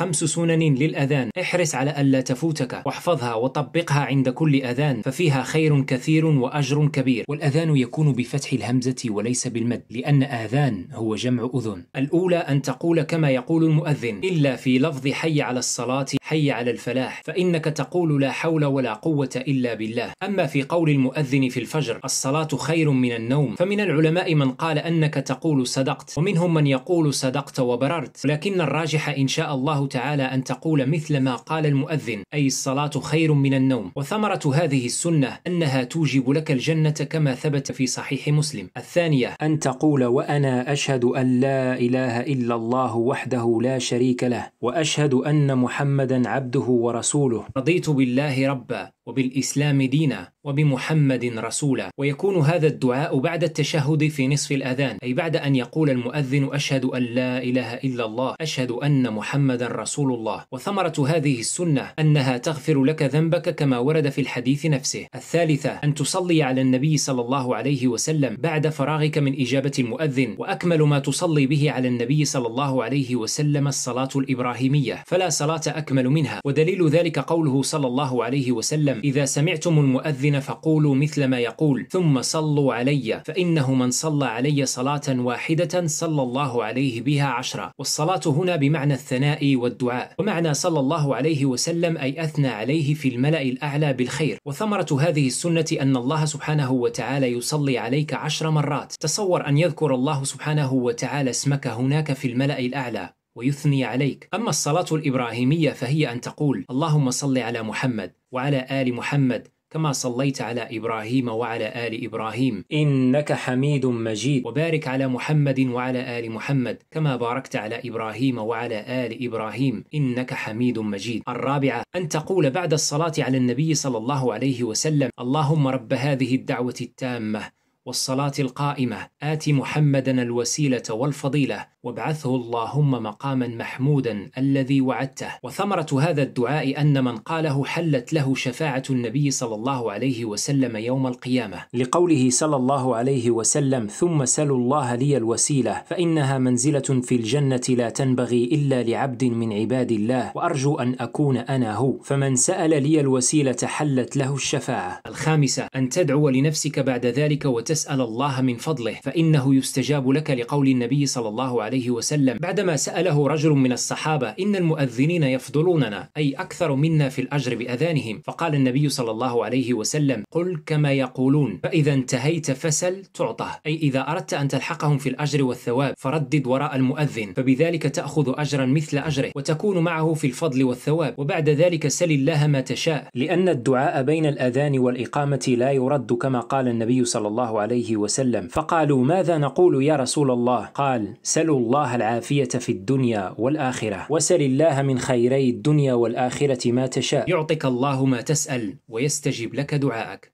خمس سنن للأذان احرص على ألا تفوتك واحفظها وطبقها عند كل أذان ففيها خير كثير وأجر كبير والأذان يكون بفتح الهمزة وليس بالمد لأن آذان هو جمع أذن الأولى أن تقول كما يقول المؤذن إلا في لفظ حي على الصلاة حي على الفلاح فإنك تقول لا حول ولا قوة إلا بالله أما في قول المؤذن في الفجر الصلاة خير من النوم فمن العلماء من قال أنك تقول صدقت ومنهم من يقول صدقت وبررت ولكن الراجح إن شاء الله تعالى أن تقول مثل ما قال المؤذن أي الصلاة خير من النوم وثمرة هذه السنة أنها توجب لك الجنة كما ثبت في صحيح مسلم الثانية أن تقول وأنا أشهد أن لا إله إلا الله وحده لا شريك له وأشهد أن محمدا عبده ورسوله رضيت بالله ربا وبالإسلام دينا وبمحمد رسولا ويكون هذا الدعاء بعد التشهد في نصف الأذان أي بعد أن يقول المؤذن أشهد أن لا إله إلا الله أشهد أن محمدا رسول الله وثمرة هذه السنة أنها تغفر لك ذنبك كما ورد في الحديث نفسه الثالثة أن تصلي على النبي صلى الله عليه وسلم بعد فراغك من إجابة المؤذن وأكمل ما تصلي به على النبي صلى الله عليه وسلم الصلاة الإبراهيمية فلا صلاة أكمل منها ودليل ذلك قوله صلى الله عليه وسلم إذا سمعتم المؤذن فقولوا مثل ما يقول ثم صلوا علي فإنه من صلى علي صلاة واحدة صلى الله عليه بها عشرة والصلاة هنا بمعنى الثناء والدعاء ومعنى صلى الله عليه وسلم أي أثنى عليه في الملأ الأعلى بالخير وثمرة هذه السنة أن الله سبحانه وتعالى يصلي عليك عشر مرات تصور أن يذكر الله سبحانه وتعالى اسمك هناك في الملأ الأعلى ويثني عليك أما الصلاة الإبراهيمية فهي أن تقول اللهم صل على محمد وعلى آل محمد كما صليت على ابراهيم وعلى ال ابراهيم انك حميد مجيد وبارك على محمد وعلى ال محمد كما باركت على ابراهيم وعلى ال ابراهيم انك حميد مجيد الرابعه ان تقول بعد الصلاه على النبي صلى الله عليه وسلم اللهم رب هذه الدعوه التامه والصلاة القائمة آت محمدا الوسيلة والفضيلة وابعثه اللهم مقاما محمودا الذي وعدته وثمرة هذا الدعاء أن من قاله حلت له شفاعة النبي صلى الله عليه وسلم يوم القيامة لقوله صلى الله عليه وسلم ثم سلوا الله لي الوسيلة فإنها منزلة في الجنة لا تنبغي إلا لعبد من عباد الله وأرجو أن أكون أنا هو فمن سأل لي الوسيلة حلت له الشفاعة الخامسة أن تدعو لنفسك بعد ذلك وت تسأل الله من فضله فإنه يستجاب لك لقول النبي صلى الله عليه وسلم بعدما سأله رجل من الصحابة إن المؤذنين يفضلوننا أي أكثر منا في الأجر بأذانهم فقال النبي صلى الله عليه وسلم قل كما يقولون فإذا انتهيت فسل تعطه أي إذا أردت أن تلحقهم في الأجر والثواب فردد وراء المؤذن فبذلك تأخذ أجرا مثل أجره وتكون معه في الفضل والثواب وبعد ذلك سل الله ما تشاء لأن الدعاء بين الأذان والإقامة لا يرد كما قال النبي صلى الله عليه وسلم فقالوا ماذا نقول يا رسول الله قال سلوا الله العافية في الدنيا والآخرة وسل الله من خيري الدنيا والآخرة ما تشاء يعطيك الله ما تسأل ويستجيب لك دعاءك